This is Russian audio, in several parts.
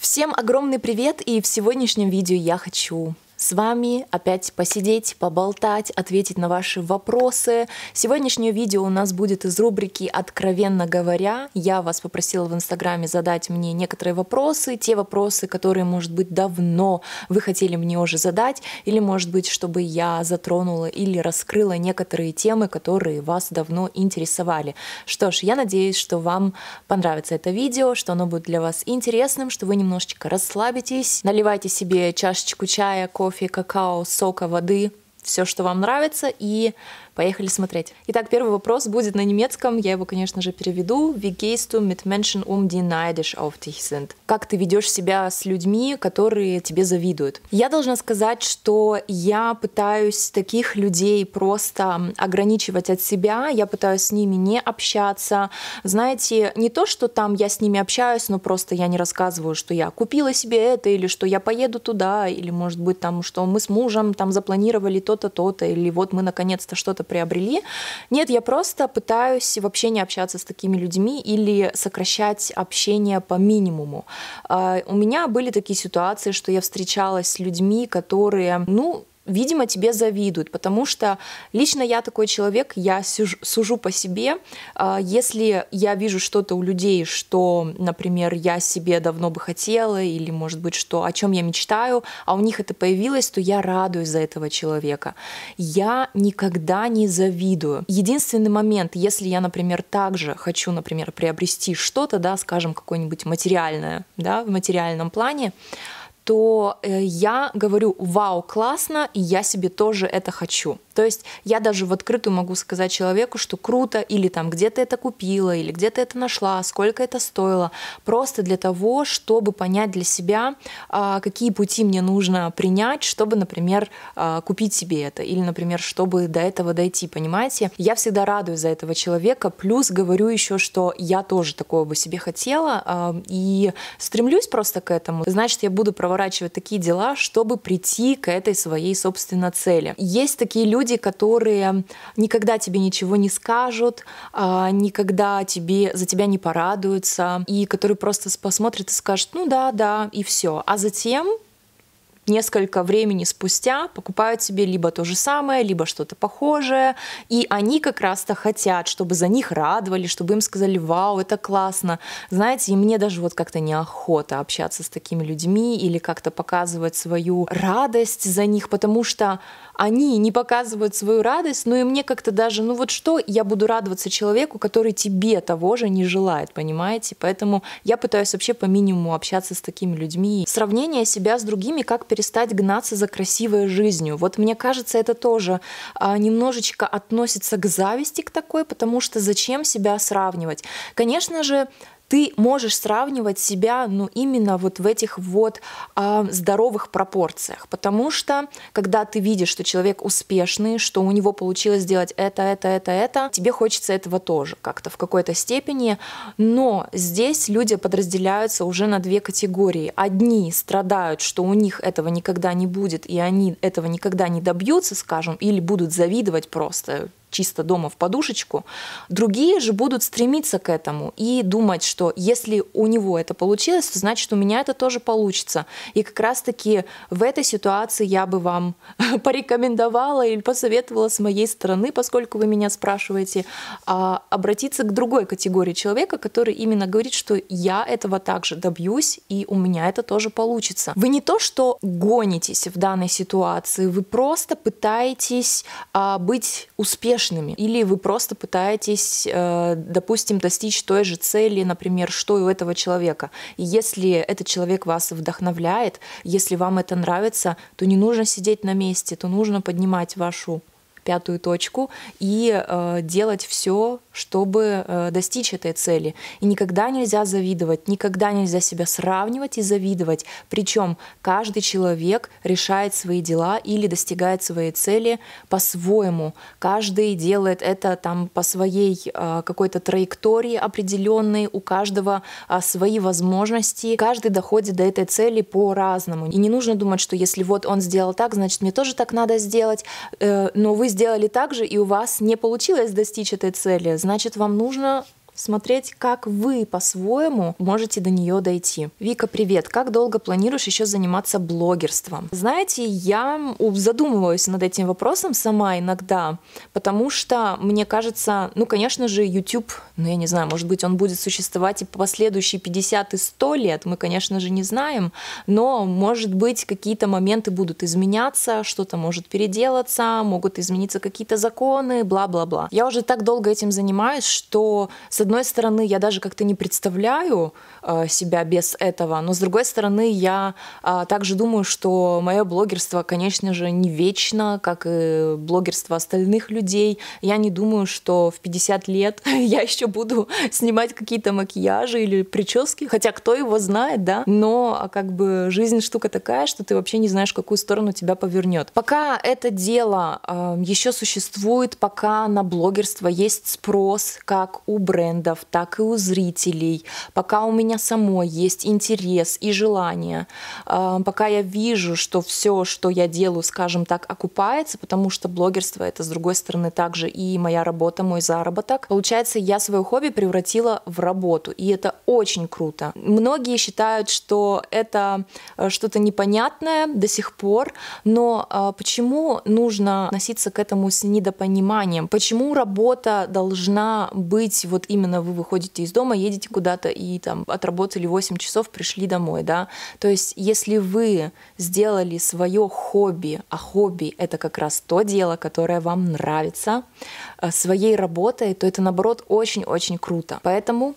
Всем огромный привет, и в сегодняшнем видео я хочу с вами, опять посидеть, поболтать, ответить на ваши вопросы. Сегодняшнее видео у нас будет из рубрики «Откровенно говоря». Я вас попросила в Инстаграме задать мне некоторые вопросы, те вопросы, которые, может быть, давно вы хотели мне уже задать, или, может быть, чтобы я затронула или раскрыла некоторые темы, которые вас давно интересовали. Что ж, я надеюсь, что вам понравится это видео, что оно будет для вас интересным, что вы немножечко расслабитесь, наливайте себе чашечку чая, кофе, кофе, какао, сока, воды, все, что вам нравится, и Поехали смотреть. Итак, первый вопрос будет на немецком. Я его, конечно же, переведу. Wie gehst du mit Menschen um, die neidisch auf dich sind? Как ты ведешь себя с людьми, которые тебе завидуют? Я должна сказать, что я пытаюсь таких людей просто ограничивать от себя. Я пытаюсь с ними не общаться. Знаете, не то, что там я с ними общаюсь, но просто я не рассказываю, что я купила себе это, или что я поеду туда, или, может быть, там, что мы с мужем там запланировали то-то, то-то, или вот мы наконец-то что-то что-то приобрели. Нет, я просто пытаюсь вообще не общаться с такими людьми или сокращать общение по минимуму. А, у меня были такие ситуации, что я встречалась с людьми, которые, ну, видимо, тебе завидуют, потому что лично я такой человек, я сужу по себе. А, если я вижу что-то у людей, что, например, я себе давно бы хотела, или, может быть, что о чем я мечтаю, а у них это появилось, то я радуюсь за этого человека. Я никогда не завидую. Единственный момент, если я, например, также хочу, например, приобрести что-то, да, скажем, какое-нибудь материальное, да, в материальном плане, то э, я говорю, вау, классно, и я себе тоже это хочу. То есть я даже в открытую могу сказать человеку, что круто, или там где то это купила, или где то это нашла, сколько это стоило, просто для того, чтобы понять для себя, а, какие пути мне нужно принять, чтобы, например, а, купить себе это, или, например, чтобы до этого дойти, понимаете? Я всегда радуюсь за этого человека, плюс говорю еще, что я тоже такое бы себе хотела, а, и стремлюсь просто к этому. Значит, я буду проворачивать проворачивать такие дела, чтобы прийти к этой своей, собственной цели. Есть такие люди, которые никогда тебе ничего не скажут, а, никогда тебе, за тебя не порадуются, и которые просто посмотрят и скажут, ну да, да, и все. А затем несколько времени спустя покупают себе либо то же самое, либо что-то похожее, и они как раз-то хотят, чтобы за них радовали, чтобы им сказали, вау, это классно. Знаете, и мне даже вот как-то неохота общаться с такими людьми или как-то показывать свою радость за них, потому что они не показывают свою радость, ну и мне как-то даже, ну вот что, я буду радоваться человеку, который тебе того же не желает, понимаете? Поэтому я пытаюсь вообще по минимуму общаться с такими людьми. Сравнение себя с другими как перед перестать гнаться за красивой жизнью. Вот мне кажется, это тоже а, немножечко относится к зависти к такой, потому что зачем себя сравнивать? Конечно же, ты можешь сравнивать себя, ну, именно вот в этих вот э, здоровых пропорциях, потому что, когда ты видишь, что человек успешный, что у него получилось сделать это, это, это, это, тебе хочется этого тоже как-то в какой-то степени, но здесь люди подразделяются уже на две категории. Одни страдают, что у них этого никогда не будет, и они этого никогда не добьются, скажем, или будут завидовать просто чисто дома в подушечку. Другие же будут стремиться к этому и думать, что если у него это получилось, то значит у меня это тоже получится. И как раз-таки в этой ситуации я бы вам порекомендовала или посоветовала с моей стороны, поскольку вы меня спрашиваете, а, обратиться к другой категории человека, который именно говорит, что я этого также добьюсь и у меня это тоже получится. Вы не то, что гонитесь в данной ситуации, вы просто пытаетесь а, быть успешным успешными. Или вы просто пытаетесь, э, допустим, достичь той же цели, например, что и у этого человека. И если этот человек вас вдохновляет, если вам это нравится, то не нужно сидеть на месте, то нужно поднимать вашу пятую точку и э, делать все чтобы э, достичь этой цели. И никогда нельзя завидовать, никогда нельзя себя сравнивать и завидовать. Причем каждый человек решает свои дела или достигает своей цели по-своему. Каждый делает это там по своей э, какой-то траектории определенной, у каждого а, свои возможности. Каждый доходит до этой цели по-разному. И не нужно думать, что если вот он сделал так, значит мне тоже так надо сделать. Э, но вы сделали так же, и у вас не получилось достичь этой цели значит, вам нужно смотреть, как вы по-своему можете до нее дойти. Вика, привет! Как долго планируешь еще заниматься блогерством? Знаете, я задумываюсь над этим вопросом сама иногда, потому что мне кажется, ну, конечно же, YouTube, ну, я не знаю, может быть, он будет существовать и по последующие 50 и 100 лет, мы, конечно же, не знаем, но, может быть, какие-то моменты будут изменяться, что-то может переделаться, могут измениться какие-то законы, бла-бла-бла. Я уже так долго этим занимаюсь, что, с одной стороны, я даже как-то не представляю э, себя без этого, но с другой стороны, я э, также думаю, что мое блогерство, конечно же, не вечно, как и блогерство остальных людей. Я не думаю, что в 50 лет я еще буду снимать какие-то макияжи или прически, хотя кто его знает, да, но а, как бы жизнь штука такая, что ты вообще не знаешь, в какую сторону тебя повернет. Пока это дело э, еще существует, пока на блогерство есть спрос, как у бренда, брендов, так и у зрителей. Пока у меня самой есть интерес и желание, а, пока я вижу, что все, что я делаю, скажем так, окупается, потому что блогерство это, с другой стороны, также и моя работа, мой заработок. Получается, я свое хобби превратила в работу, и это очень круто. Многие считают, что это э, что-то непонятное до сих пор, но а, почему нужно относиться к этому с недопониманием? Почему работа должна быть вот именно именно вы выходите из дома, едете куда-то и там отработали 8 часов, пришли домой, да. То есть если вы сделали свое хобби, а хобби — это как раз то дело, которое вам нравится, э, своей работой, то это, наоборот, очень-очень круто. Поэтому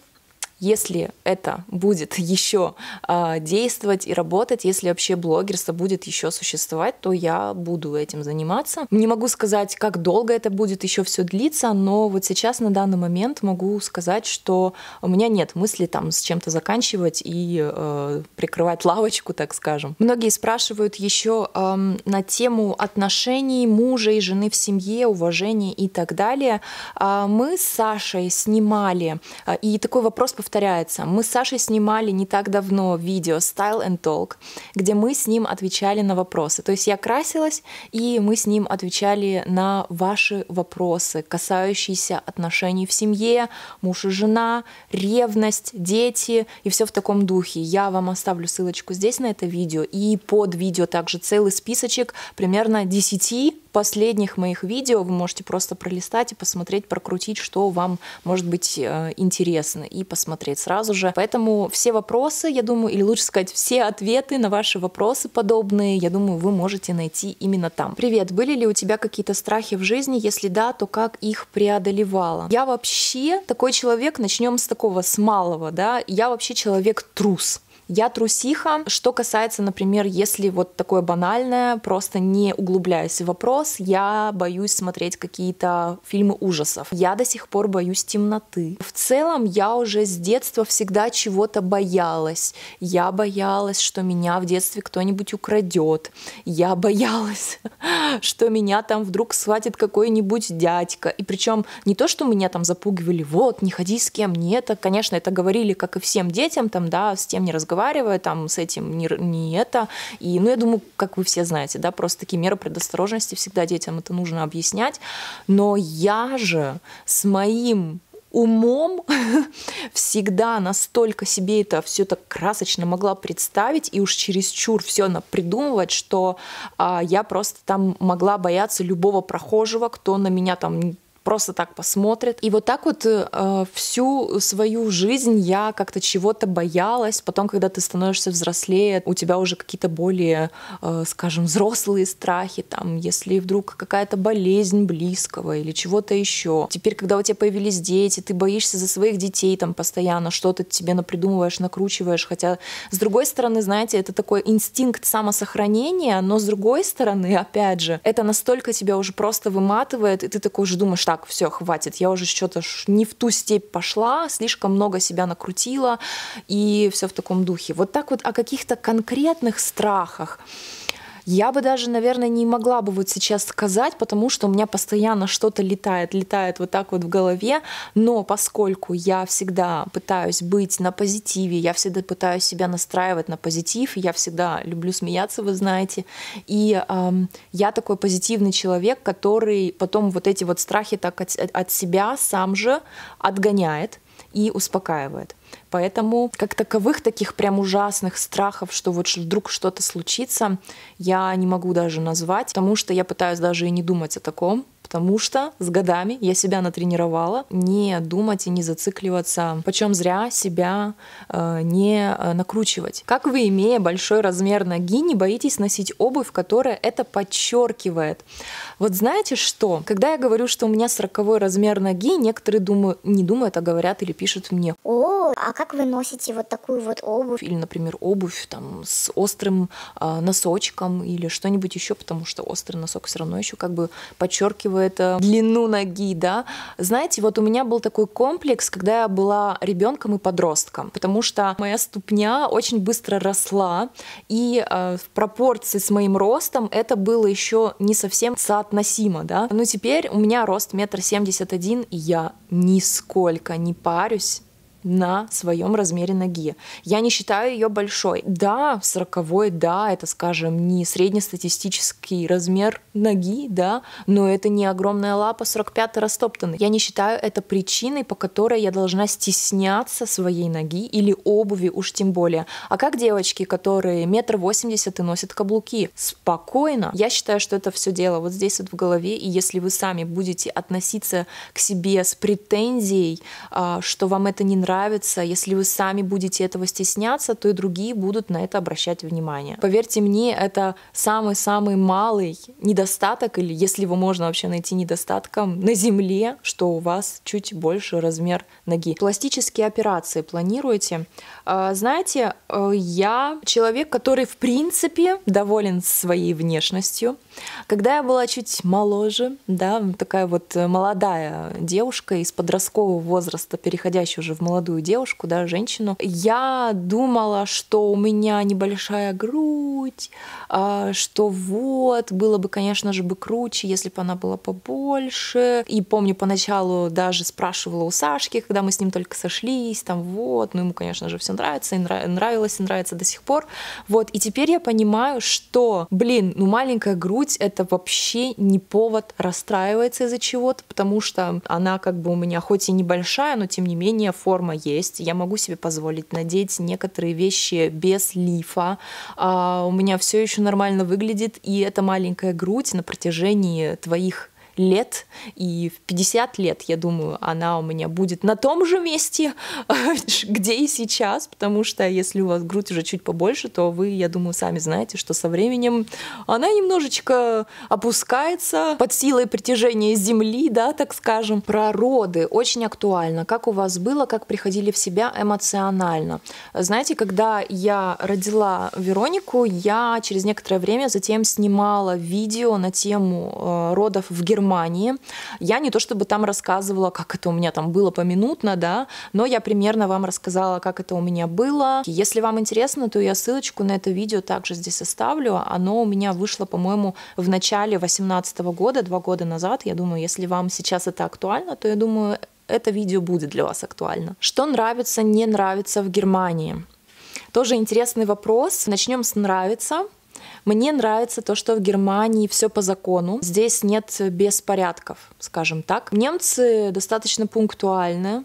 если это будет еще э, а, действовать и работать, если вообще блогерство будет еще существовать, то я буду этим заниматься. Не могу сказать, как долго это будет еще все длиться, но вот сейчас на данный момент могу сказать, что у меня нет мысли там с чем-то заканчивать и э, прикрывать лавочку, так скажем. Многие спрашивают еще э, на тему отношений мужа и жены в семье, уважения и так далее. Э, мы с Сашей снимали, э, и такой вопрос повторяется повторяется. Мы с Сашей снимали не так давно видео Style and Talk, где мы с ним отвечали на вопросы. То есть я красилась, и мы с ним отвечали на ваши вопросы, касающиеся отношений в семье, муж и жена, ревность, дети и все в таком духе. Я вам оставлю ссылочку здесь на это видео, и под видео также целый списочек примерно 10 последних моих видео вы можете просто пролистать и посмотреть, прокрутить, что вам может быть э, интересно, и посмотреть смотреть сразу же. Поэтому все вопросы, я думаю, или лучше сказать, все ответы на ваши вопросы подобные, я думаю, вы можете найти именно там. Привет, были ли у тебя какие-то страхи в жизни? Если да, то как их преодолевала? Я вообще такой человек, начнем с такого, с малого, да, я вообще человек трус. Я трусиха. Что касается, например, если вот такое банальное, просто не углубляясь в вопрос, я боюсь смотреть какие-то фильмы ужасов. Я до сих пор боюсь темноты. В целом я уже с детства всегда чего-то боялась. Я боялась, что меня в детстве кто-нибудь украдет. Я боялась, что меня там вдруг схватит какой-нибудь дядька. И причем не то, что меня там запугивали, вот, не ходи с кем, не Конечно, это говорили, как и всем детям, там, да, с тем не разговаривали разговаривая там с этим, не, не это. И, ну, я думаю, как вы все знаете, да, просто такие меры предосторожности всегда детям это нужно объяснять. Но я же с моим умом всегда настолько себе это все так красочно могла представить и уж чересчур все придумывать, что а, я просто там могла бояться любого прохожего, кто на меня там просто так посмотрят. И вот так вот э, всю свою жизнь я как-то чего-то боялась. Потом, когда ты становишься взрослее, у тебя уже какие-то более, э, скажем, взрослые страхи, там, если вдруг какая-то болезнь близкого или чего-то еще. Теперь, когда у тебя появились дети, ты боишься за своих детей там постоянно, что-то тебе напридумываешь, накручиваешь. Хотя, с другой стороны, знаете, это такой инстинкт самосохранения, но с другой стороны, опять же, это настолько тебя уже просто выматывает, и ты такой уже думаешь, так, все, хватит, я уже что-то не в ту степь пошла, слишком много себя накрутила, и все в таком духе. Вот так вот о каких-то конкретных страхах я бы даже, наверное, не могла бы вот сейчас сказать, потому что у меня постоянно что-то летает, летает вот так вот в голове, но поскольку я всегда пытаюсь быть на позитиве, я всегда пытаюсь себя настраивать на позитив, я всегда люблю смеяться, вы знаете, и эм, я такой позитивный человек, который потом вот эти вот страхи так от, от себя сам же отгоняет и успокаивает. Поэтому как таковых таких прям ужасных страхов, что вот вдруг что-то случится, я не могу даже назвать, потому что я пытаюсь даже и не думать о таком, потому что с годами я себя натренировала не думать и не зацикливаться, почем зря себя э, не э, накручивать. Как вы, имея большой размер ноги, не боитесь носить обувь, которая это подчеркивает? Вот знаете что? Когда я говорю, что у меня сороковой размер ноги, некоторые думают, не думают, а говорят или пишут мне. О, а как вы носите вот такую вот обувь? Или, например, обувь там с острым э, носочком или что-нибудь еще, потому что острый носок все равно еще как бы подчеркивает э, длину ноги, да. Знаете, вот у меня был такой комплекс, когда я была ребенком и подростком, потому что моя ступня очень быстро росла, и э, в пропорции с моим ростом это было еще не совсем соотносимо, да. Но теперь у меня рост метр семьдесят один, и я нисколько не парюсь на своем размере ноги. Я не считаю ее большой. Да, сороковой, да, это, скажем, не среднестатистический размер ноги, да, но это не огромная лапа 45 растоптанной. Я не считаю это причиной, по которой я должна стесняться своей ноги или обуви уж тем более. А как девочки, которые метр восемьдесят и носят каблуки? Спокойно. Я считаю, что это все дело вот здесь вот в голове, и если вы сами будете относиться к себе с претензией, а, что вам это не нравится, нравится. Если вы сами будете этого стесняться, то и другие будут на это обращать внимание. Поверьте мне, это самый-самый малый недостаток, или если его можно вообще найти недостатком, на земле, что у вас чуть больше размер ноги. Пластические операции планируете? А, знаете, э, я человек, который в принципе доволен своей внешностью. Когда я была чуть моложе, да, такая вот э, молодая девушка из подросткового возраста, переходящая уже в молодую молодую девушку, да, женщину, я думала, что у меня небольшая грудь, а, что вот, было бы, конечно же, бы круче, если бы она была побольше. И помню, поначалу даже спрашивала у Сашки, когда мы с ним только сошлись, там вот, ну ему, конечно же, все нравится, и нравилось, и нравится до сих пор. Вот, и теперь я понимаю, что, блин, ну маленькая грудь — это вообще не повод расстраиваться из-за чего-то, потому что она как бы у меня хоть и небольшая, но тем не менее форма дома есть, я могу себе позволить надеть некоторые вещи без лифа, а, у меня все еще нормально выглядит, и эта маленькая грудь на протяжении твоих лет, и в 50 лет, я думаю, она у меня будет на том же месте, где и сейчас, потому что если у вас грудь уже чуть побольше, то вы, я думаю, сами знаете, что со временем она немножечко опускается под силой притяжения Земли, да, так скажем. Про роды очень актуально. Как у вас было, как приходили в себя эмоционально? Знаете, когда я родила Веронику, я через некоторое время затем снимала видео на тему э, родов в Германии, Германии. Я не то чтобы там рассказывала, как это у меня там было поминутно, да, но я примерно вам рассказала, как это у меня было. Если вам интересно, то я ссылочку на это видео также здесь оставлю. Оно у меня вышло, по-моему, в начале 2018 года, два года назад. Я думаю, если вам сейчас это актуально, то я думаю, это видео будет для вас актуально. Что нравится, не нравится в Германии? Тоже интересный вопрос. Начнем с нравится. Мне нравится то, что в Германии все по закону. Здесь нет беспорядков, скажем так. Немцы достаточно пунктуальны.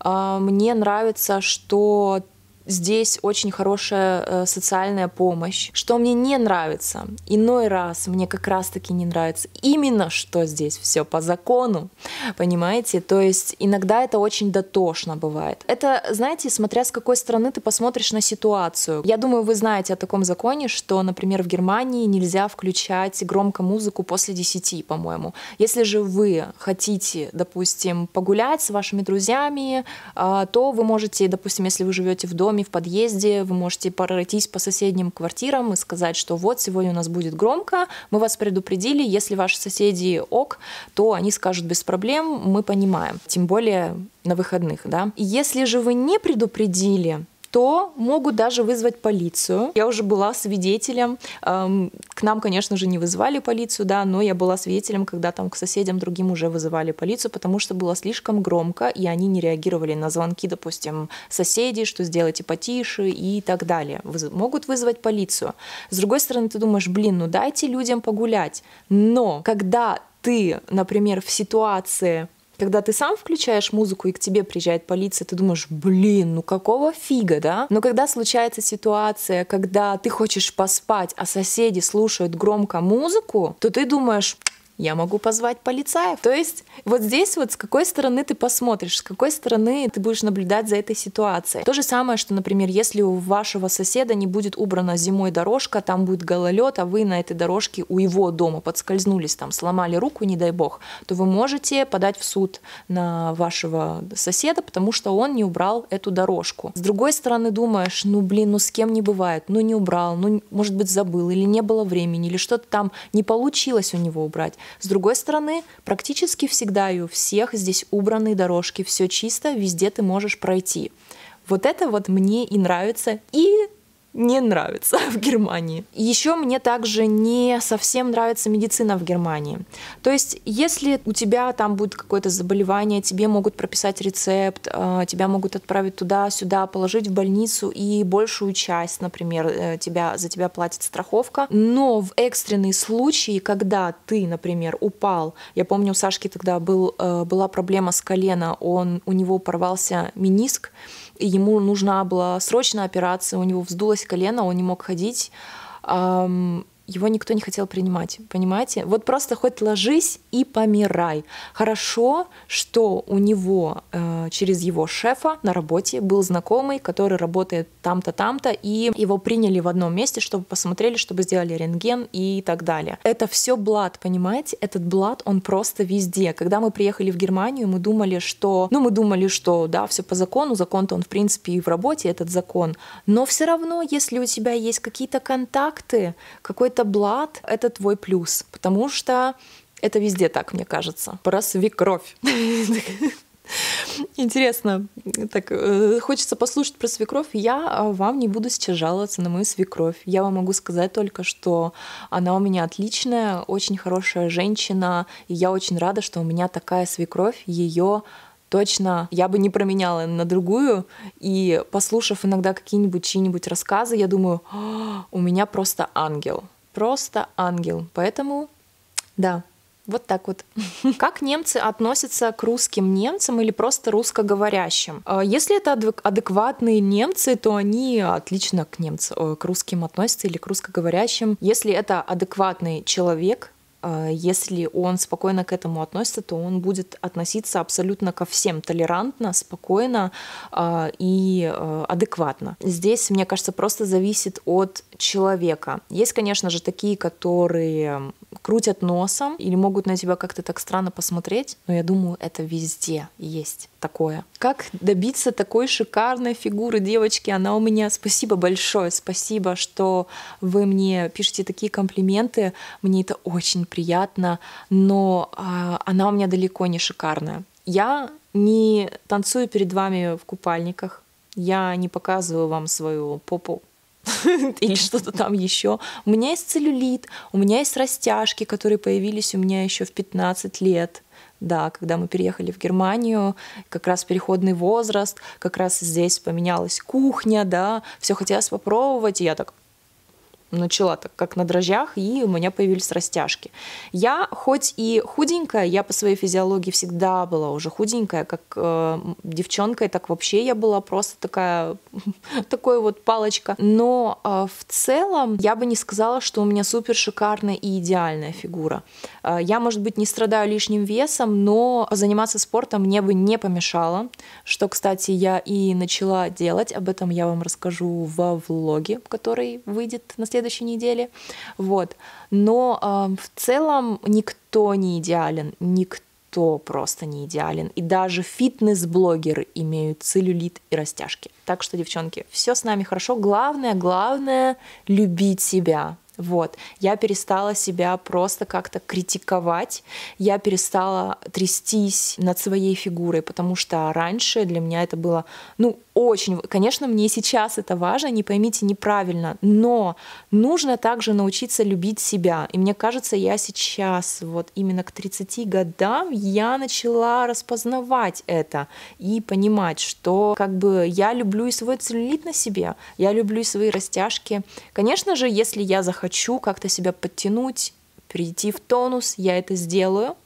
А, мне нравится, что здесь очень хорошая э, социальная помощь. Что мне не нравится, иной раз мне как раз-таки не нравится именно, что здесь все по закону, понимаете? То есть иногда это очень дотошно бывает. Это, знаете, смотря с какой стороны ты посмотришь на ситуацию. Я думаю, вы знаете о таком законе, что, например, в Германии нельзя включать громко музыку после 10, по-моему. Если же вы хотите, допустим, погулять с вашими друзьями, а, то вы можете, допустим, если вы живете в доме, в подъезде, вы можете пройтись по соседним квартирам и сказать, что вот сегодня у нас будет громко, мы вас предупредили, если ваши соседи ок, то они скажут без проблем, мы понимаем. Тем более на выходных, да. Если же вы не предупредили, то могут даже вызвать полицию. Я уже была свидетелем, эм, к нам, конечно же, не вызывали полицию, да, но я была свидетелем, когда там к соседям другим уже вызывали полицию, потому что было слишком громко, и они не реагировали на звонки, допустим, соседей, что сделайте потише и так далее. Могут вызвать полицию. С другой стороны, ты думаешь, блин, ну дайте людям погулять. Но когда ты, например, в ситуации когда ты сам включаешь музыку и к тебе приезжает полиция, ты думаешь, блин, ну какого фига, да? Но когда случается ситуация, когда ты хочешь поспать, а соседи слушают громко музыку, то ты думаешь, я могу позвать полицаев. То есть вот здесь вот с какой стороны ты посмотришь, с какой стороны ты будешь наблюдать за этой ситуацией. То же самое, что, например, если у вашего соседа не будет убрана зимой дорожка, там будет гололед, а вы на этой дорожке у его дома подскользнулись, там сломали руку, не дай бог, то вы можете подать в суд на вашего соседа, потому что он не убрал эту дорожку. С другой стороны думаешь, ну блин, ну с кем не бывает, ну не убрал, ну может быть забыл, или не было времени, или что-то там не получилось у него убрать. С другой стороны, практически всегда и у всех здесь убранные дорожки, все чисто, везде ты можешь пройти. Вот это вот мне и нравится. И не нравится в Германии. Еще мне также не совсем нравится медицина в Германии. То есть, если у тебя там будет какое-то заболевание, тебе могут прописать рецепт, э, тебя могут отправить туда-сюда, положить в больницу, и большую часть, например, э, тебя, за тебя платит страховка. Но в экстренные случаи, когда ты, например, упал, я помню, у Сашки тогда был, э, была проблема с колена, он, у него порвался миниск ему нужна была срочная операция, у него вздулось колено, он не мог ходить его никто не хотел принимать, понимаете? Вот просто хоть ложись и помирай. Хорошо, что у него э, через его шефа на работе был знакомый, который работает там-то, там-то, и его приняли в одном месте, чтобы посмотрели, чтобы сделали рентген и так далее. Это все блат, понимаете? Этот блат, он просто везде. Когда мы приехали в Германию, мы думали, что, ну, мы думали, что, да, все по закону, закон-то он, в принципе, и в работе, этот закон. Но все равно, если у тебя есть какие-то контакты, какой-то таблат — это твой плюс, потому что это везде так, мне кажется. Про свекровь. Интересно, так э, хочется послушать про свекровь. Я а, вам не буду сейчас жаловаться на мою свекровь. Я вам могу сказать только, что она у меня отличная, очень хорошая женщина, и я очень рада, что у меня такая свекровь. Ее точно я бы не променяла на другую. И послушав иногда какие-нибудь чьи-нибудь рассказы, я думаю, «А, у меня просто ангел просто ангел. Поэтому, да, вот так вот. Как немцы относятся к русским немцам или просто русскоговорящим? А, если это адекватные немцы, то они отлично к немцам, э, к русским относятся или к русскоговорящим. Если это адекватный человек, а, если он спокойно к этому относится, то он будет относиться абсолютно ко всем толерантно, спокойно а, и а, адекватно. Здесь, мне кажется, просто зависит от человека. Есть, конечно же, такие, которые крутят носом или могут на тебя как-то так странно посмотреть, но я думаю, это везде есть такое. Как добиться такой шикарной фигуры девочки? Она у меня, спасибо большое, спасибо, что вы мне пишете такие комплименты, мне это очень приятно, но а, она у меня далеко не шикарная. Я не танцую перед вами в купальниках, я не показываю вам свою попу, или что-то там еще. У меня есть целлюлит, у меня есть растяжки, которые появились у меня еще в 15 лет. Да, когда мы переехали в Германию, как раз переходный возраст, как раз здесь поменялась кухня, да, все хотелось попробовать, и я так, начала так как на дрожжах, и у меня появились растяжки. Я хоть и худенькая, я по своей физиологии всегда была уже худенькая, как э, девчонка, и так вообще я была просто такая, такой вот палочка. Но э, в целом я бы не сказала, что у меня супер шикарная и идеальная фигура. Э, я, может быть, не страдаю лишним весом, но заниматься спортом мне бы не помешало, что, кстати, я и начала делать. Об этом я вам расскажу во влоге, который выйдет на следующий следующей неделе. Вот. Но э, в целом никто не идеален, никто просто не идеален. И даже фитнес-блогеры имеют целлюлит и растяжки. Так что, девчонки, все с нами хорошо. Главное, главное — любить себя. Вот. Я перестала себя просто как-то критиковать, я перестала трястись над своей фигурой, потому что раньше для меня это было, ну, очень, конечно, мне сейчас это важно, не поймите неправильно, но нужно также научиться любить себя. И мне кажется, я сейчас, вот именно к 30 годам, я начала распознавать это и понимать, что как бы я люблю и свой целлюлит на себе, я люблю и свои растяжки. Конечно же, если я захочу как-то себя подтянуть, прийти в тонус, я это сделаю.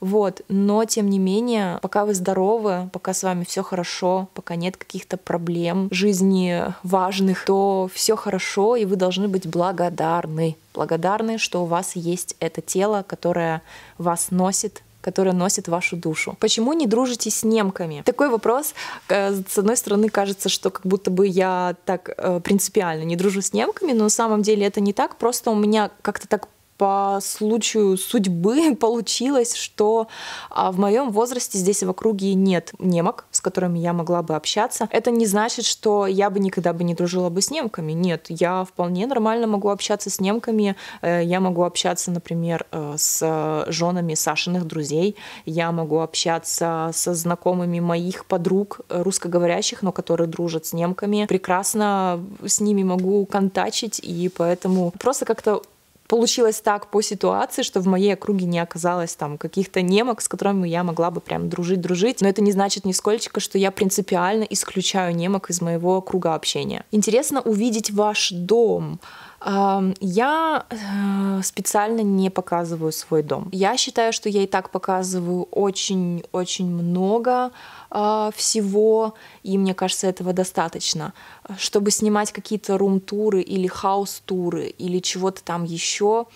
Вот. Но, тем не менее, пока вы здоровы, пока с вами все хорошо, пока нет каких-то проблем жизни важных, то все хорошо, и вы должны быть благодарны. Благодарны, что у вас есть это тело, которое вас носит, которая носит вашу душу. Почему не дружите с немками? Такой вопрос, э, с одной стороны, кажется, что как будто бы я так э, принципиально не дружу с немками, но на самом деле это не так, просто у меня как-то так по случаю судьбы получилось, что а, в моем возрасте здесь в округе нет немок, с которыми я могла бы общаться. Это не значит, что я бы никогда бы не дружила бы с немками. Нет, я вполне нормально могу общаться с немками. Э, я могу общаться, например, э, с э, женами Сашиных друзей. Я могу общаться со знакомыми моих подруг русскоговорящих, но которые дружат с немками. Прекрасно с ними могу контачить, и поэтому просто как-то получилось так по ситуации, что в моей округе не оказалось там каких-то немок, с которыми я могла бы прям дружить-дружить. Но это не значит нисколько, что я принципиально исключаю немок из моего круга общения. Интересно увидеть ваш дом, я э, специально не показываю свой дом. Я считаю, что я и так показываю очень-очень много а, всего, и мне кажется, этого достаточно. Чтобы снимать какие-то рум-туры или хаус-туры или чего-то там еще,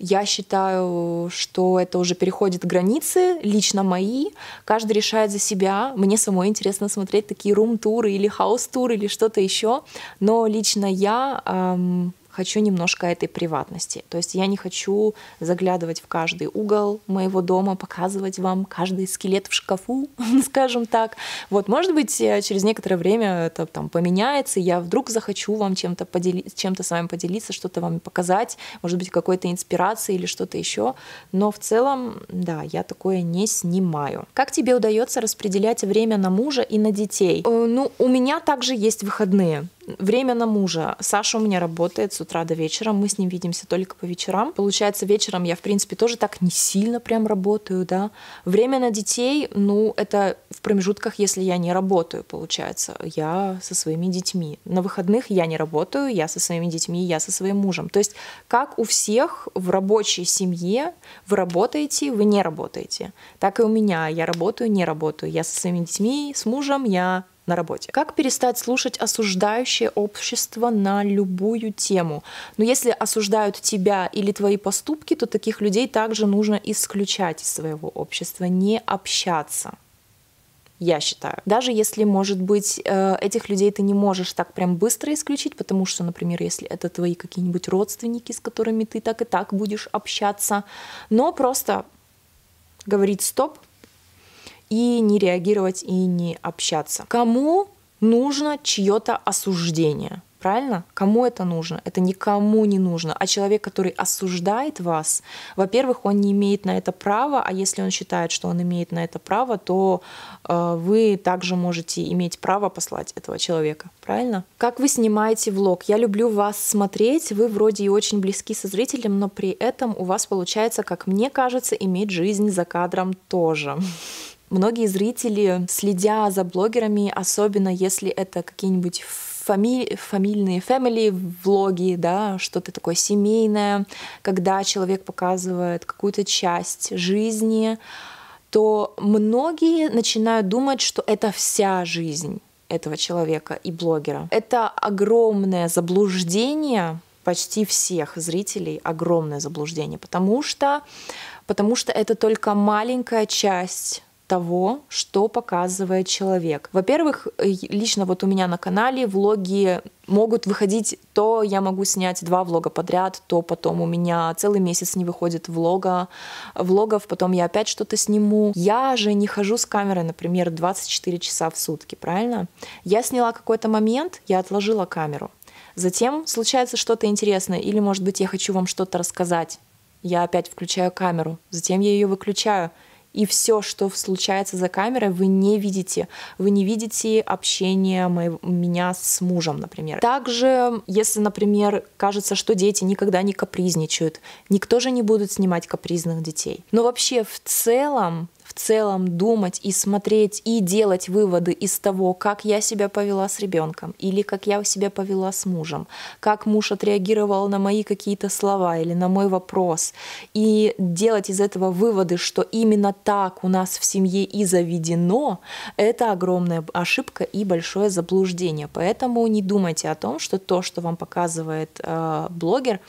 я считаю, что это уже переходит границы, лично мои. Каждый решает за себя. Мне самой интересно смотреть такие рум-туры или хаус-туры или что-то еще. Но лично я эм, хочу немножко этой приватности. То есть я не хочу заглядывать в каждый угол моего дома, показывать вам каждый скелет в шкафу, скажем так. Вот, может быть, э, через некоторое время это там поменяется, и я вдруг захочу вам чем-то поделиться, чем-то с вами поделиться, что-то вам показать, может быть, какой-то инспирации или что-то еще. Но в целом, да, я такое не снимаю. Как тебе удается распределять время на мужа и на детей? Э, ну, у меня также есть выходные. Время на мужа. Саша у меня работает с утра до вечера, мы с ним видимся только по вечерам. Получается, вечером я, в принципе, тоже так не сильно прям работаю, да. Время на детей, ну, это в промежутках, если я не работаю, получается. Я со своими детьми. На выходных я не работаю, я со своими детьми, я со своим мужем. То есть, как у всех в рабочей семье вы работаете, вы не работаете. Так и у меня. Я работаю, не работаю. Я со своими детьми, с мужем, я на работе. Как перестать слушать осуждающее общество на любую тему? Но ну, если осуждают тебя или твои поступки, то таких людей также нужно исключать из своего общества, не общаться я считаю. Даже если, может быть, э, этих людей ты не можешь так прям быстро исключить, потому что, например, если это твои какие-нибудь родственники, с которыми ты так и так будешь общаться, но просто говорить «стоп», и не реагировать, и не общаться. Кому нужно чье-то осуждение? правильно? Кому это нужно? Это никому не нужно. А человек, который осуждает вас, во-первых, он не имеет на это права, а если он считает, что он имеет на это право, то э, вы также можете иметь право послать этого человека, правильно? Как вы снимаете влог? Я люблю вас смотреть, вы вроде и очень близки со зрителем, но при этом у вас получается, как мне кажется, иметь жизнь за кадром тоже. Многие зрители, следя за блогерами, особенно если это какие-нибудь фами... фамильные family влоги, да, что-то такое семейное, когда человек показывает какую-то часть жизни, то многие начинают думать, что это вся жизнь этого человека и блогера. Это огромное заблуждение почти всех зрителей, огромное заблуждение, потому что, потому что это только маленькая часть того, что показывает человек. Во-первых, э, лично вот у меня на канале влоги могут выходить, то я могу снять два влога подряд, то потом у меня целый месяц не выходит влога, влогов, потом я опять что-то сниму. Я же не хожу с камерой, например, 24 часа в сутки, правильно? Я сняла какой-то момент, я отложила камеру. Затем случается что-то интересное, или, может быть, я хочу вам что-то рассказать. Я опять включаю камеру, затем я ее выключаю и все, что случается за камерой, вы не видите. Вы не видите общения моего, меня с мужем, например. Также, если, например, кажется, что дети никогда не капризничают, никто же не будет снимать капризных детей. Но вообще в целом в целом думать и смотреть и делать выводы из того, как я себя повела с ребенком или как я себя повела с мужем, как муж отреагировал на мои какие-то слова или на мой вопрос, и делать из этого выводы, что именно так у нас в семье и заведено, это огромная ошибка и большое заблуждение. Поэтому не думайте о том, что то, что вам показывает э, блогер,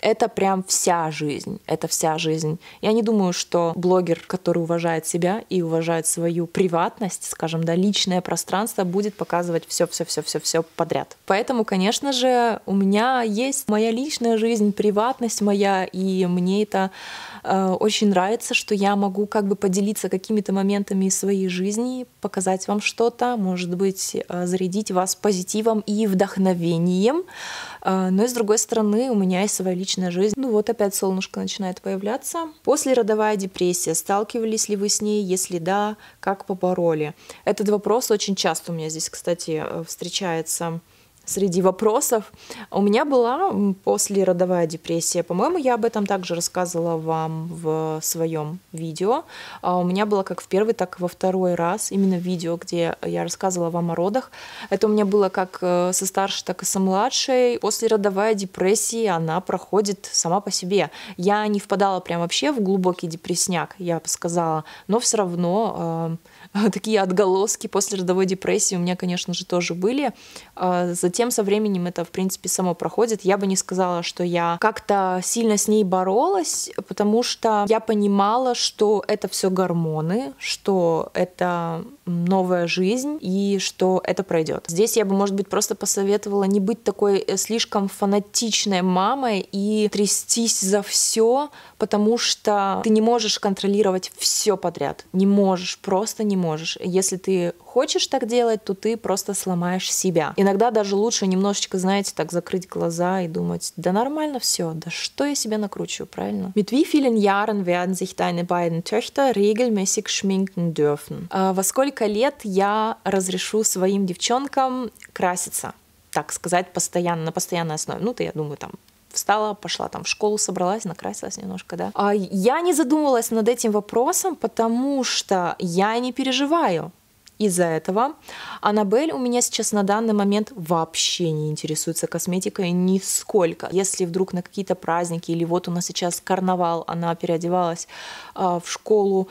это прям вся жизнь, это вся жизнь. Я не думаю, что блогер, который уважает себя и уважает свою приватность, скажем, да, личное пространство, будет показывать все, все, все, все, все подряд. Поэтому, конечно же, у меня есть моя личная жизнь, приватность моя, и мне это э, очень нравится, что я могу как бы поделиться какими-то моментами из своей жизни, показать вам что-то, может быть, э, зарядить вас позитивом и вдохновением. Э, но и с другой стороны, у меня есть своя личная личная жизнь. Ну вот опять солнышко начинает появляться. После родовая депрессия. Сталкивались ли вы с ней? Если да, как побороли? Этот вопрос очень часто у меня здесь, кстати, э, встречается среди вопросов. У меня была послеродовая депрессия. По-моему, я об этом также рассказывала вам в своем видео. А у меня было как в первый, так и во второй раз именно видео, где я рассказывала вам о родах. Это у меня было как э, со старшей, так и со младшей. Послеродовая депрессия, она проходит сама по себе. Я не впадала прям вообще в глубокий депрессняк, я бы сказала, но все равно э, такие отголоски после родовой депрессии у меня, конечно же, тоже были. А, затем со временем это, в принципе, само проходит. Я бы не сказала, что я как-то сильно с ней боролась, потому что я понимала, что это все гормоны, что это новая жизнь и что это пройдет. Здесь я бы, может быть, просто посоветовала не быть такой э, слишком фанатичной мамой и трястись за все, потому что ты не можешь контролировать все подряд. Не можешь, просто не можешь. Если ты хочешь так делать, то ты просто сломаешь себя. Иногда даже лучше немножечко, знаете, так закрыть глаза и думать, да нормально все, да что я себя накручиваю, правильно? Mit wie vielen Jahren werden sich deine beiden Töchter regelmäßig schminken dürfen? А во сколько сколько лет я разрешу своим девчонкам краситься, так сказать, постоянно, на постоянной основе. Ну, ты, я думаю, там встала, пошла там в школу, собралась, накрасилась немножко, да. А я не задумывалась над этим вопросом, потому что я не переживаю из-за этого. Аннабель у меня сейчас на данный момент вообще не интересуется косметикой нисколько. Если вдруг на какие-то праздники, или вот у нас сейчас карнавал, она переодевалась э, в школу,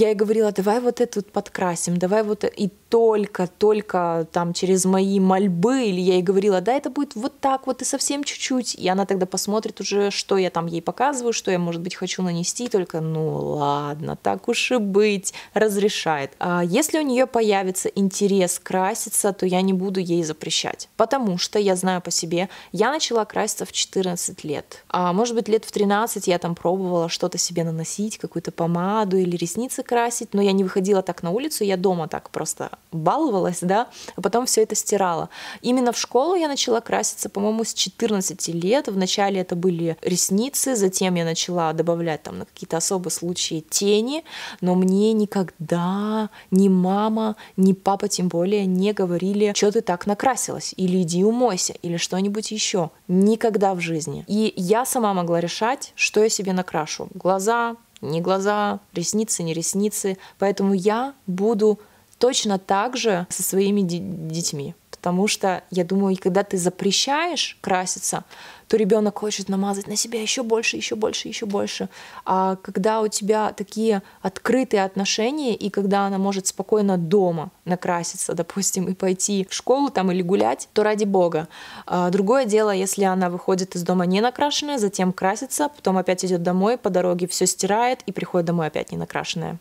я ей говорила, давай вот эту подкрасим, давай вот... И только-только там через мои мольбы, или я ей говорила, да, это будет вот так вот и совсем чуть-чуть, и она тогда посмотрит уже, что я там ей показываю, что я, может быть, хочу нанести, только, ну ладно, так уж и быть, разрешает. А если у нее появится интерес краситься, то я не буду ей запрещать, потому что я знаю по себе, я начала краситься в 14 лет, а может быть, лет в 13 я там пробовала что-то себе наносить, какую-то помаду или ресницы красить, но я не выходила так на улицу, я дома так просто баловалась, да, а потом все это стирала. Именно в школу я начала краситься, по-моему, с 14 лет. Вначале это были ресницы, затем я начала добавлять там на какие-то особые случаи тени, но мне никогда ни мама, ни папа тем более не говорили, что ты так накрасилась, или иди умойся, или что-нибудь еще. Никогда в жизни. И я сама могла решать, что я себе накрашу. Глаза, не глаза, ресницы, не ресницы. Поэтому я буду точно так же со своими детьми. Потому что, я думаю, когда ты запрещаешь краситься, то ребенок хочет намазать на себя еще больше, еще больше, еще больше. А когда у тебя такие открытые отношения, и когда она может спокойно дома накраситься, допустим, и пойти в школу там или гулять, то ради бога. А другое дело, если она выходит из дома не накрашенная, затем красится, потом опять идет домой, по дороге все стирает и приходит домой опять не накрашенная.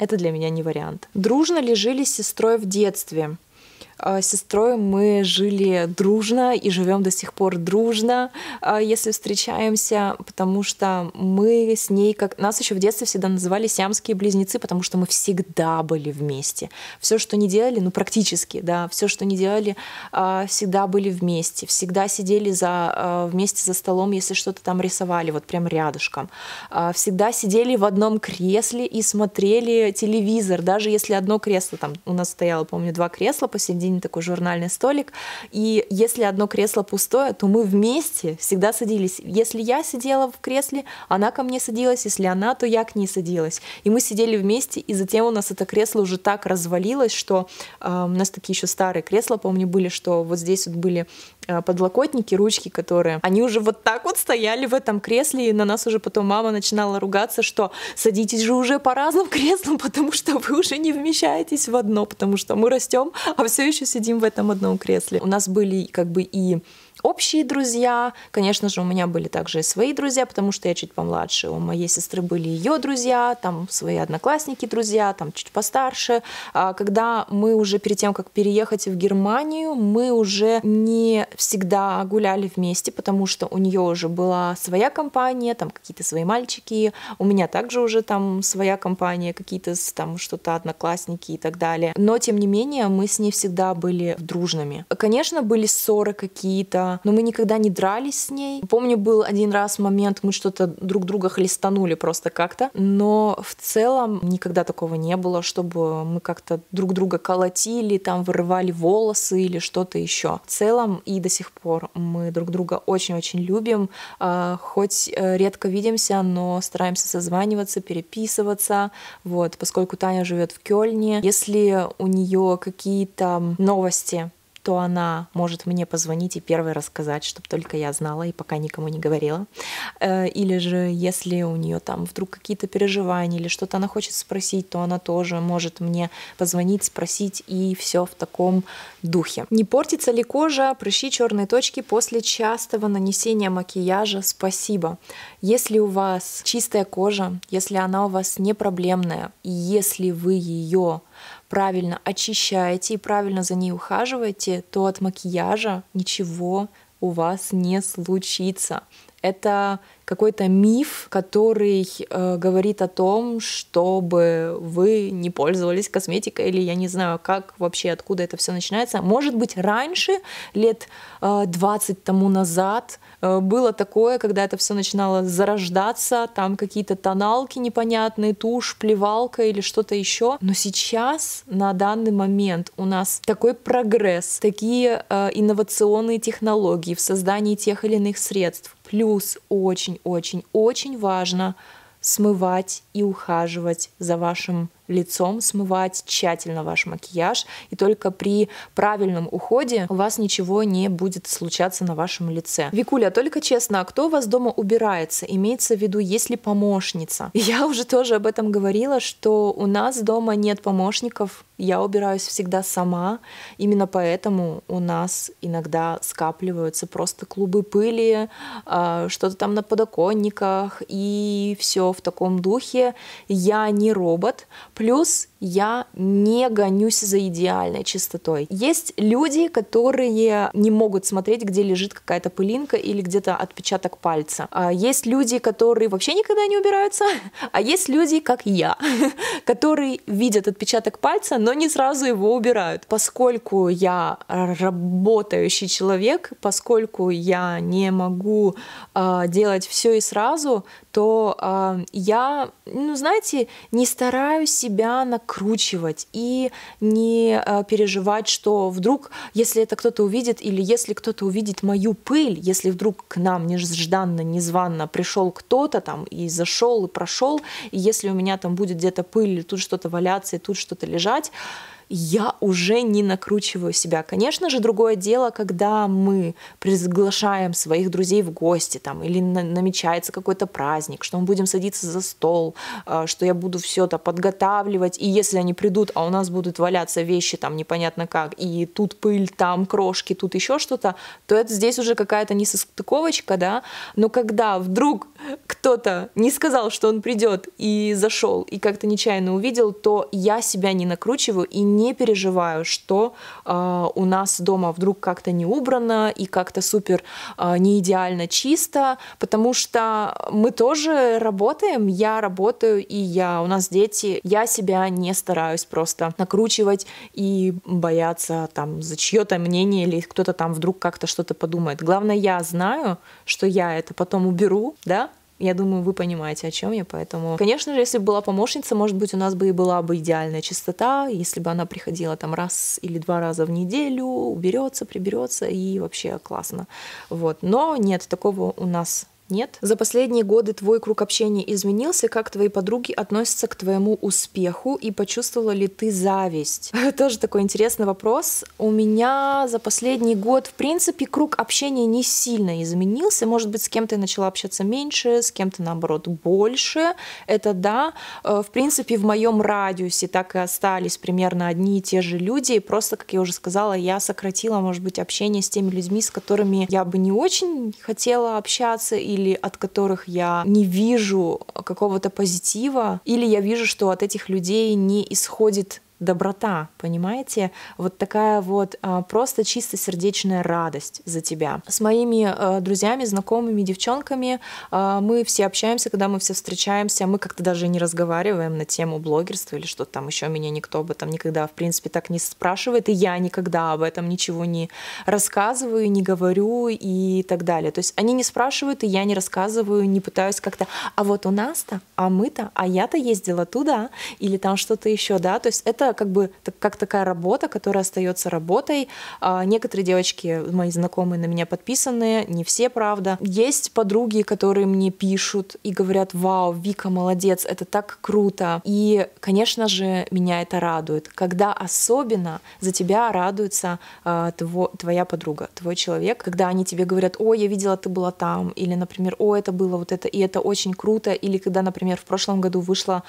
Это для меня не вариант. Дружно ли жили с сестрой в детстве? А, сестрой мы жили дружно и живем до сих пор дружно, а, если встречаемся, потому что мы с ней, как нас еще в детстве всегда называли сиамские близнецы, потому что мы всегда были вместе. Все, что не делали, ну практически, да, все, что не делали, а, всегда были вместе, всегда сидели за, вместе за столом, если что-то там рисовали, вот прям рядышком. Всегда сидели в одном кресле и смотрели телевизор, даже если одно кресло, там у нас стояло, помню, два кресла посередине посередине такой журнальный столик. И если одно кресло пустое, то мы вместе всегда садились. Если я сидела в кресле, она ко мне садилась, если она, то я к ней садилась. И мы сидели вместе, и затем у нас это кресло уже так развалилось, что э, у нас такие еще старые кресла, помню, были, что вот здесь вот были э, подлокотники, ручки, которые, они уже вот так вот стояли в этом кресле, и на нас уже потом мама начинала ругаться, что садитесь же уже по разным креслам, потому что вы уже не вмещаетесь в одно, потому что мы растем, а все еще еще сидим в этом одном кресле. У нас были как бы и общие друзья. Конечно же, у меня были также и свои друзья, потому что я чуть помладше. У моей сестры были ее друзья, там свои одноклассники, друзья, там чуть постарше. А когда мы уже перед тем, как переехать в Германию, мы уже не всегда гуляли вместе, потому что у нее уже была своя компания, там какие-то свои мальчики, у меня также уже там своя компания, какие-то там что-то одноклассники и так далее. Но, тем не менее, мы с ней всегда были дружными. Конечно, были ссоры какие-то, это... Но мы никогда не дрались с ней. Помню, был один раз момент, мы что-то друг друга хлестанули просто как-то, но в целом никогда такого не было, чтобы мы как-то друг друга колотили, там вырывали волосы или что-то еще. В целом и до сих пор мы друг друга очень-очень любим, а, хоть э, редко видимся, но стараемся созваниваться, переписываться, вот, поскольку Таня живет в Кёльне. Если у нее какие-то новости то она может мне позвонить и первой рассказать, чтобы только я знала и пока никому не говорила. Э, или же, если у нее там вдруг какие-то переживания или что-то она хочет спросить, то она тоже может мне позвонить, спросить и все в таком духе. Не портится ли кожа, прыщи, черные точки после частого нанесения макияжа? Спасибо. Если у вас чистая кожа, если она у вас не проблемная, и если вы ее правильно очищаете и правильно за ней ухаживаете, то от макияжа ничего у вас не случится. Это какой-то миф, который э, говорит о том, чтобы вы не пользовались косметикой, или я не знаю, как вообще, откуда это все начинается. Может быть, раньше, лет э, 20 тому назад, Э, было такое, когда это все начинало зарождаться, там какие-то тоналки непонятные, тушь, плевалка или что-то еще. Но сейчас, на данный момент, у нас такой прогресс, такие э, инновационные технологии в создании тех или иных средств. Плюс очень-очень-очень важно смывать и ухаживать за вашим лицом смывать тщательно ваш макияж, и только при правильном уходе у вас ничего не будет случаться на вашем лице. Викуля, только честно, а кто у вас дома убирается? Имеется в виду, есть ли помощница? Я уже тоже об этом говорила, что у нас дома нет помощников, я убираюсь всегда сама, именно поэтому у нас иногда скапливаются просто клубы пыли, а, что-то там на подоконниках и все в таком духе. Я не робот, Плюс я не гонюсь за идеальной чистотой. Есть люди, которые не могут смотреть, где лежит какая-то пылинка или где-то отпечаток пальца. А есть люди, которые вообще никогда не убираются, а есть люди, как я, которые видят отпечаток пальца, но не сразу его убирают. Поскольку я работающий человек, поскольку я не могу э, делать все и сразу, то э, я, ну знаете, не стараюсь себя на накручивать и не э, переживать, что вдруг, если это кто-то увидит, или если кто-то увидит мою пыль, если вдруг к нам нежданно, незванно пришел кто-то там и зашел и прошел, и если у меня там будет где-то пыль, или тут что-то валяться, и тут что-то лежать, я уже не накручиваю себя. Конечно же, другое дело, когда мы приглашаем своих друзей в гости, там, или на намечается какой-то праздник, что мы будем садиться за стол, а, что я буду все это подготавливать, и если они придут, а у нас будут валяться вещи там непонятно как, и тут пыль, там крошки, тут еще что-то, то это здесь уже какая-то несостыковочка, да, но когда вдруг кто-то не сказал, что он придет, и зашел, и как-то нечаянно увидел, то я себя не накручиваю и не не переживаю, что э, у нас дома вдруг как-то не убрано и как-то супер э, не идеально чисто, потому что мы тоже работаем, я работаю и я, у нас дети, я себя не стараюсь просто накручивать и бояться там за чье-то мнение или кто-то там вдруг как-то что-то подумает. Главное, я знаю, что я это потом уберу, да, я думаю, вы понимаете, о чем я, поэтому... Конечно же, если бы была помощница, может быть, у нас бы и была бы идеальная чистота, если бы она приходила там раз или два раза в неделю, уберется, приберется и вообще классно. Вот. Но нет, такого у нас нет? За последние годы твой круг общения изменился, как твои подруги относятся к твоему успеху и почувствовала ли ты зависть? Тоже такой интересный вопрос. У меня за последний год, в принципе, круг общения не сильно изменился. Может быть, с кем-то я начала общаться меньше, с кем-то, наоборот, больше. Это да. Э, в принципе, в моем радиусе так и остались примерно одни и те же люди. просто, как я уже сказала, я сократила, может быть, общение с теми людьми, с которыми я бы не очень хотела общаться или родителей, от которых я не вижу какого-то позитива, или я вижу, что от этих людей не исходит доброта, понимаете? Вот такая вот а, просто чисто сердечная радость за тебя. С моими а, друзьями, знакомыми, девчонками а, мы все общаемся, когда мы все встречаемся, мы как-то даже не разговариваем на тему блогерства или что-то там еще, меня никто об этом никогда, в принципе, так не спрашивает, и я никогда об этом ничего не рассказываю, не говорю и так далее. То есть они не спрашивают, и я не рассказываю, не пытаюсь как-то, а вот у нас-то, а мы-то, а я-то ездила туда, или там что-то еще, да, то есть это как бы как такая работа, которая остается работой. А, некоторые девочки, мои знакомые, на меня подписаны, не все, правда. Есть подруги, которые мне пишут и говорят, вау, Вика, молодец, это так круто. И, конечно же, меня это радует, когда особенно за тебя радуется а, твоя подруга, твой человек, когда они тебе говорят, о, я видела, ты была там, или, например, о, это было вот это, и это очень круто, или когда, например, в прошлом году вышла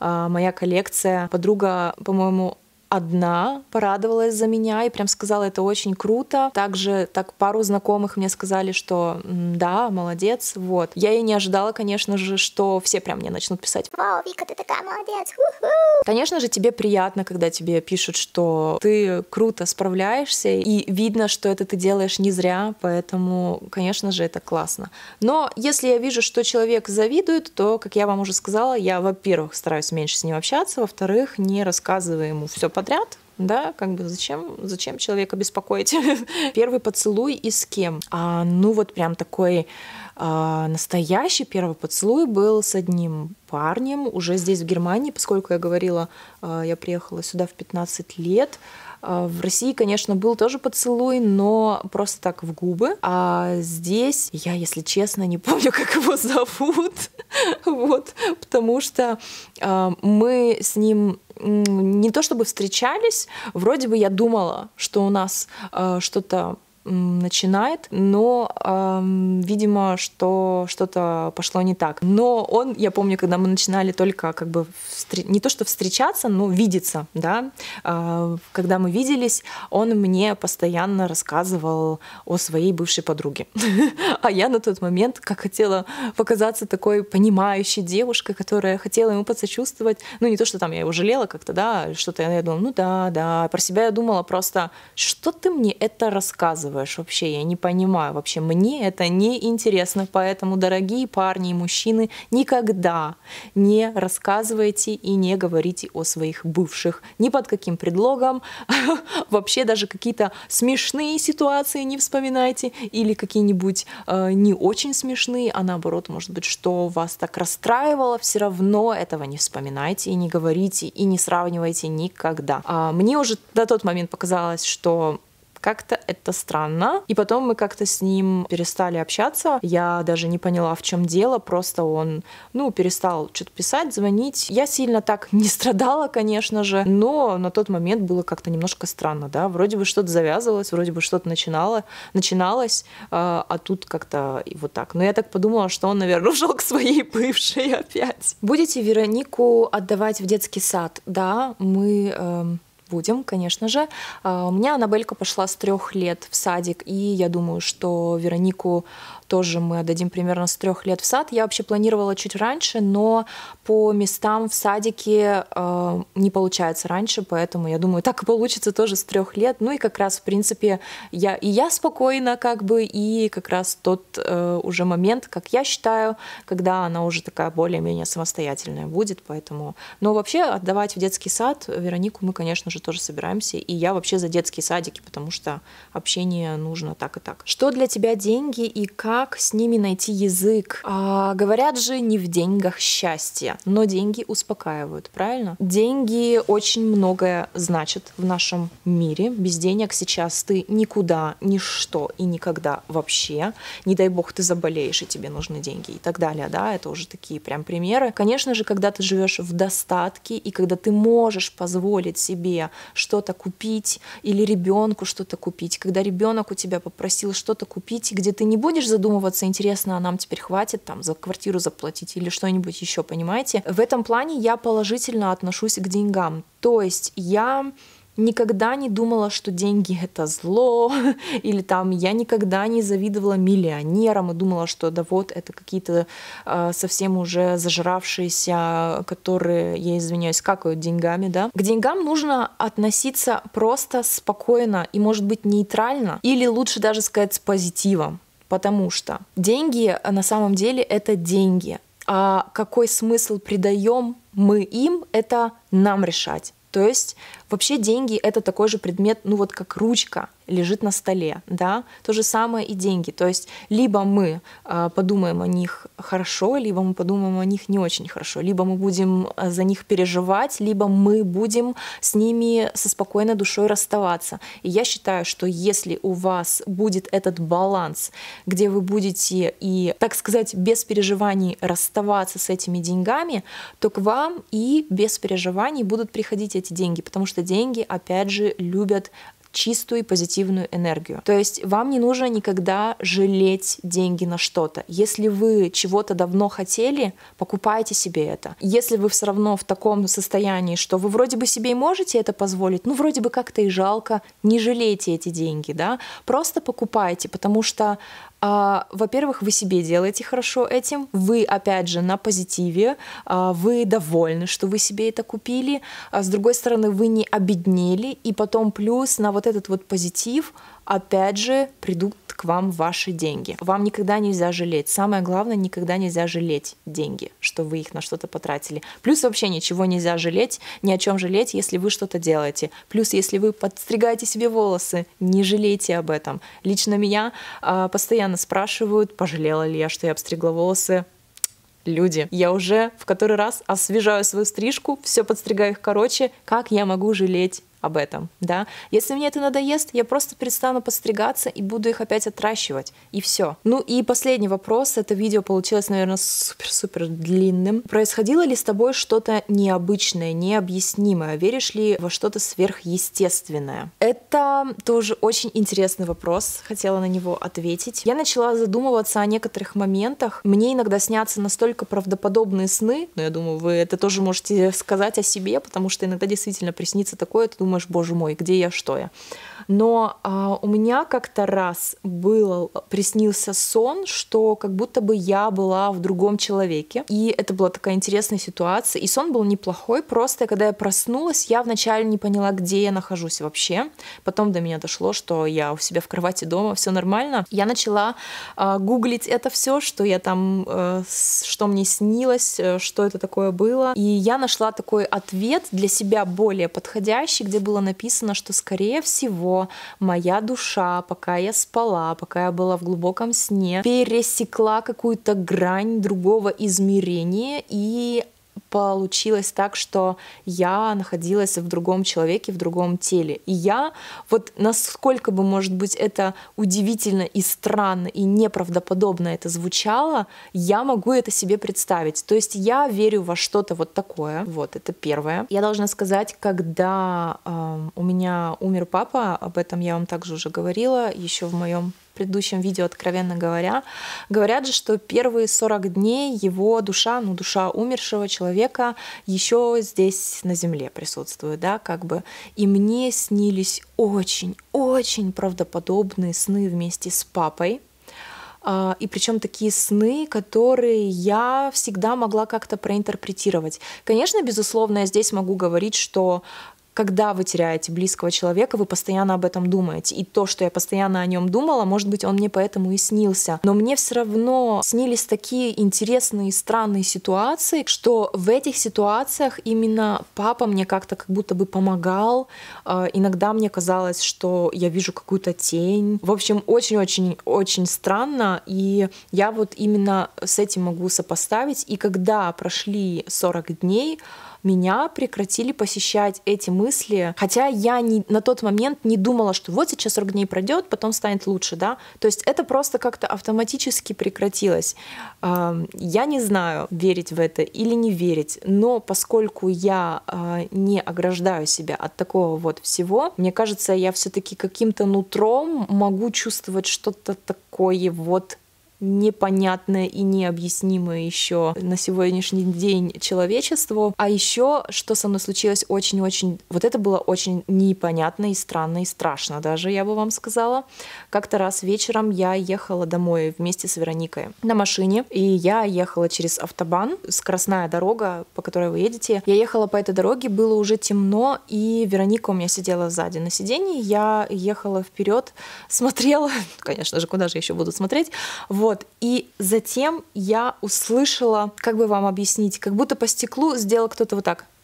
а, моя коллекция, подруга, по-моему, 側も одна порадовалась за меня и прям сказала, это очень круто. Также так пару знакомых мне сказали, что да, молодец, вот. Я и не ожидала, конечно же, что все прям мне начнут писать. Вау, Вика, ты такая молодец. У-ху! Конечно же, тебе приятно, когда тебе пишут, что ты круто справляешься, и видно, что это ты делаешь не зря, поэтому, конечно же, это классно. Но если я вижу, что человек завидует, то, как я вам уже сказала, я, во-первых, стараюсь меньше с ним общаться, во-вторых, не рассказываю ему все подряд, да, как бы зачем, зачем человека беспокоить? первый поцелуй и с кем? А, ну вот прям такой а, настоящий первый поцелуй был с одним парнем уже здесь в Германии, поскольку я говорила, а, я приехала сюда в 15 лет, а, в России, конечно, был тоже поцелуй, но просто так в губы. А здесь я, если честно, не помню, как его зовут. Вот, потому что а, мы с ним не то чтобы встречались, вроде бы я думала, что у нас а, что-то начинает, но, эм, видимо, что что-то пошло не так. Но он, я помню, когда мы начинали только как бы встр... не то что встречаться, но видеться, да, э, когда мы виделись, он мне постоянно рассказывал о своей бывшей подруге, а я на тот момент как хотела показаться такой понимающей девушкой, которая хотела ему подсочувствовать, ну не то что там я его жалела как-то, да, что-то я думала, ну да, да, про себя я думала просто, что ты мне это рассказываешь рассказываешь вообще? Я не понимаю вообще. Мне это не интересно, поэтому, дорогие парни и мужчины, никогда не рассказывайте и не говорите о своих бывших. Ни под каким предлогом. Вообще даже какие-то смешные ситуации не вспоминайте или какие-нибудь э, не очень смешные, а наоборот, может быть, что вас так расстраивало, все равно этого не вспоминайте и не говорите и не сравнивайте никогда. А, мне уже на тот момент показалось, что как-то это странно. И потом мы как-то с ним перестали общаться. Я даже не поняла, в чем дело. Просто он, ну, перестал что-то писать, звонить. Я сильно так не страдала, конечно же, но на тот момент было как-то немножко странно, да. Вроде бы что-то завязывалось, вроде бы что-то начинало, начиналось, а, а тут как-то вот так. Но я так подумала, что он, наверное, ушел к своей бывшей опять. Будете Веронику отдавать в детский сад? Да, мы эм, будем, конечно же. А, у меня Анабелька пошла с трех лет в садик, и я думаю, что Веронику тоже мы отдадим примерно с трех лет в сад. Я вообще планировала чуть раньше, но по местам в садике э, не получается раньше, поэтому я думаю, так и получится тоже с трех лет. Ну и как раз, в принципе, я и я спокойна, как бы, и как раз тот э, уже момент, как я считаю, когда она уже такая более-менее самостоятельная будет, поэтому... Но вообще отдавать в детский сад Веронику мы, конечно же, же тоже собираемся. И я вообще за детские садики, потому что общение нужно так и так. Что для тебя деньги и как с ними найти язык? А, говорят же, не в деньгах счастье, но деньги успокаивают, правильно? Деньги очень многое значат в нашем мире. Без денег сейчас ты никуда, ничто и никогда вообще. Не дай бог ты заболеешь, и тебе нужны деньги и так далее, да, это уже такие прям примеры. Конечно же, когда ты живешь в достатке и когда ты можешь позволить себе что-то купить или ребенку что-то купить, когда ребенок у тебя попросил что-то купить, где ты не будешь задумываться, интересно, а нам теперь хватит там за квартиру заплатить или что-нибудь еще, понимаете? В этом плане я положительно отношусь к деньгам. То есть я никогда не думала, что деньги это зло, или там я никогда не завидовала миллионерам и думала, что да вот это какие-то э, совсем уже зажравшиеся, которые, я извиняюсь, какают деньгами, да. К деньгам нужно относиться просто спокойно и, может быть, нейтрально, или лучше даже сказать с позитивом. Потому что деньги а, на самом деле это деньги, а какой смысл придаем мы им, это нам решать. То есть Вообще деньги — это такой же предмет, ну вот как ручка лежит на столе, да, то же самое и деньги. То есть либо мы э, подумаем о них хорошо, либо мы подумаем о них не очень хорошо, либо мы будем а, за них переживать, либо мы будем с ними со спокойной душой расставаться. И я считаю, что если у вас будет этот баланс, где вы будете и, так сказать, без переживаний расставаться с этими деньгами, то к вам и без переживаний будут приходить эти деньги, потому что что деньги, опять же, любят чистую и позитивную энергию. То есть вам не нужно никогда жалеть деньги на что-то. Если вы чего-то давно хотели, покупайте себе это. Если вы все равно в таком состоянии, что вы вроде бы себе и можете это позволить, ну вроде бы как-то и жалко, не жалейте эти деньги, да, просто покупайте, потому что а во-первых, вы себе делаете хорошо этим, вы, опять же, на позитиве, а, вы довольны, что вы себе это купили, а, с другой стороны, вы не обеднели, и потом плюс на вот этот вот позитив – опять же придут к вам ваши деньги. Вам никогда нельзя жалеть. Самое главное, никогда нельзя жалеть деньги, что вы их на что-то потратили. Плюс вообще ничего нельзя жалеть, ни о чем жалеть, если вы что-то делаете. Плюс если вы подстригаете себе волосы, не жалейте об этом. Лично меня э, постоянно спрашивают, пожалела ли я, что я обстригла волосы люди. Я уже в который раз освежаю свою стрижку, все подстригаю их короче. Как я могу жалеть об этом, да. Если мне это надоест, я просто перестану подстригаться и буду их опять отращивать, и все. Ну и последний вопрос, это видео получилось, наверное, супер-супер длинным. Происходило ли с тобой что-то необычное, необъяснимое? Веришь ли во что-то сверхъестественное? Это тоже очень интересный вопрос, хотела на него ответить. Я начала задумываться о некоторых моментах. Мне иногда снятся настолько правдоподобные сны, но я думаю, вы это тоже можете сказать о себе, потому что иногда действительно приснится такое, ты думаешь, думаешь, боже мой, где я, что я. Но а, у меня как-то раз был, приснился сон, что как будто бы я была в другом человеке. И это была такая интересная ситуация. И сон был неплохой, просто когда я проснулась, я вначале не поняла, где я нахожусь вообще. Потом до меня дошло, что я у себя в кровати дома, все нормально. Я начала а, гуглить это все, что я там, а, что мне снилось, э, что это такое было. И я нашла такой ответ для себя более подходящий, где было написано, что скорее всего моя душа, пока я спала, пока я была в глубоком сне, пересекла какую-то грань другого измерения и получилось так, что я находилась в другом человеке, в другом теле. И я, вот насколько бы, может быть, это удивительно и странно, и неправдоподобно это звучало, я могу это себе представить. То есть я верю во что-то вот такое. Вот, это первое. Я должна сказать, когда э, у меня умер папа, об этом я вам также уже говорила, еще в моем предыдущем видео, откровенно говоря. Говорят же, что первые 40 дней его душа, ну душа умершего человека еще здесь на земле присутствует, да, как бы. И мне снились очень-очень правдоподобные сны вместе с папой. А, и причем такие сны, которые я всегда могла как-то проинтерпретировать. Конечно, безусловно, я здесь могу говорить, что когда вы теряете близкого человека, вы постоянно об этом думаете. И то, что я постоянно о нем думала, может быть, он мне поэтому и снился. Но мне все равно снились такие интересные, странные ситуации, что в этих ситуациях именно папа мне как-то как будто бы помогал. А, иногда мне казалось, что я вижу какую-то тень. В общем, очень-очень-очень странно. И я вот именно с этим могу сопоставить. И когда прошли 40 дней, меня прекратили посещать эти мысли, хотя я не, на тот момент не думала, что вот сейчас 40 дней пройдет, потом станет лучше, да, то есть это просто как-то автоматически прекратилось. Эм, я не знаю, верить в это или не верить, но поскольку я э, не ограждаю себя от такого вот всего, мне кажется, я все-таки каким-то нутром могу чувствовать что-то такое вот непонятное и необъяснимое еще на сегодняшний день человечеству. А еще, что со мной случилось очень-очень... Вот это было очень непонятно и странно, и страшно даже, я бы вам сказала. Как-то раз вечером я ехала домой вместе с Вероникой на машине, и я ехала через автобан, скоростная дорога, по которой вы едете. Я ехала по этой дороге, было уже темно, и Вероника у меня сидела сзади на сиденье, я ехала вперед, смотрела, конечно же, куда же еще буду смотреть, вот вот, и затем я услышала, как бы вам объяснить, как будто по стеклу сделал кто-то вот так –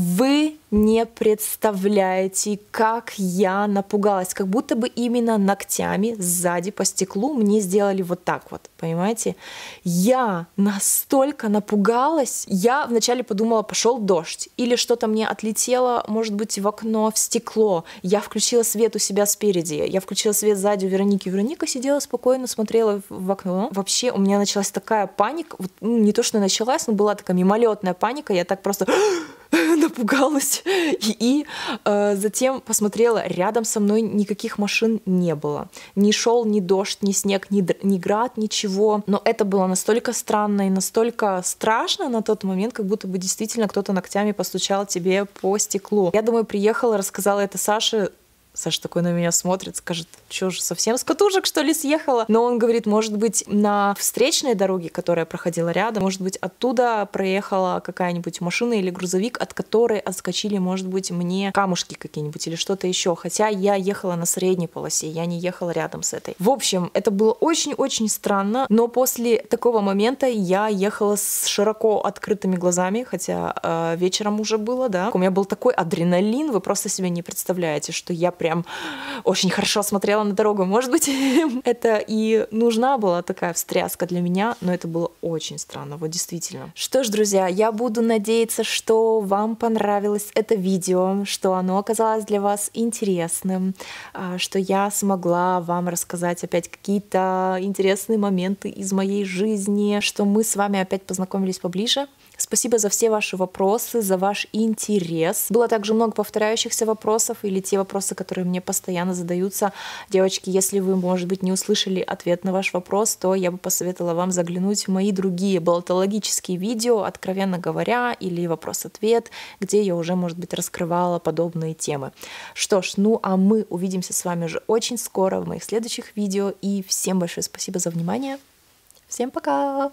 вы не представляете, как я напугалась, как будто бы именно ногтями сзади по стеклу мне сделали вот так вот, понимаете? Я настолько напугалась, я вначале подумала, пошел дождь, или что-то мне отлетело, может быть, в окно, в стекло, я включила свет у себя спереди, я включила свет сзади у Вероники, Вероника сидела спокойно, смотрела в окно. Вообще у меня началась такая паника, вот, ну, не то, что началась, но была такая мимолетная паника, я так просто напугалась. И, и э, затем посмотрела, рядом со мной никаких машин не было. не шел ни дождь, ни снег, ни, ни град, ничего. Но это было настолько странно и настолько страшно на тот момент, как будто бы действительно кто-то ногтями постучал тебе по стеклу. Я думаю, приехала, рассказала это Саше, Саша такой на меня смотрит, скажет, что же, совсем с катушек, что ли, съехала? Но он говорит, может быть, на встречной дороге, которая проходила рядом, может быть, оттуда проехала какая-нибудь машина или грузовик, от которой отскочили, может быть, мне камушки какие-нибудь или что-то еще. Хотя я ехала на средней полосе, я не ехала рядом с этой. В общем, это было очень-очень странно, но после такого момента я ехала с широко открытыми глазами, хотя э, вечером уже было, да. У меня был такой адреналин, вы просто себе не представляете, что я прям прям очень хорошо смотрела на дорогу. Может быть, это и нужна была такая встряска для меня, но это было очень странно, вот действительно. Что ж, друзья, я буду надеяться, что вам понравилось это видео, что оно оказалось для вас интересным, а, что я смогла вам рассказать опять какие-то интересные моменты из моей жизни, что мы с вами опять познакомились поближе. Спасибо за все ваши вопросы, за ваш интерес. Было также много повторяющихся вопросов или те вопросы, которые мне постоянно задаются. Девочки, если вы, может быть, не услышали ответ на ваш вопрос, то я бы посоветовала вам заглянуть в мои другие болтологические видео, откровенно говоря, или вопрос-ответ, где я уже, может быть, раскрывала подобные темы. Что ж, ну а мы увидимся с вами же очень скоро в моих следующих видео. И всем большое спасибо за внимание. Всем пока!